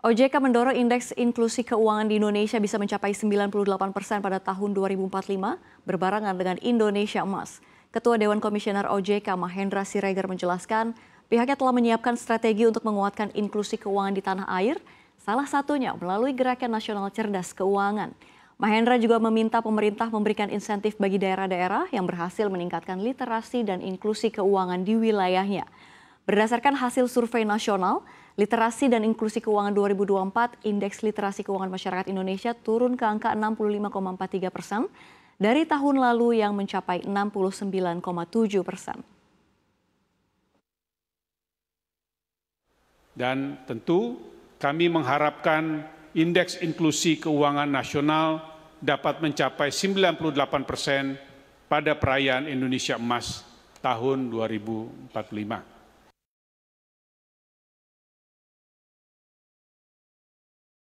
OJK mendorong indeks inklusi keuangan di Indonesia bisa mencapai 98 persen pada tahun 2045, berbarengan dengan Indonesia Emas. Ketua Dewan Komisioner OJK Mahendra Siregar menjelaskan, pihaknya telah menyiapkan strategi untuk menguatkan inklusi keuangan di tanah air, salah satunya melalui Gerakan Nasional Cerdas Keuangan. Mahendra juga meminta pemerintah memberikan insentif bagi daerah-daerah yang berhasil meningkatkan literasi dan inklusi keuangan di wilayahnya. Berdasarkan hasil survei nasional, Literasi dan Inklusi Keuangan 2024, Indeks Literasi Keuangan Masyarakat Indonesia turun ke angka 65,43 persen dari tahun lalu yang mencapai 69,7 persen. Dan tentu kami mengharapkan indeks inklusi keuangan nasional dapat mencapai 98 persen pada perayaan Indonesia Emas tahun 2045.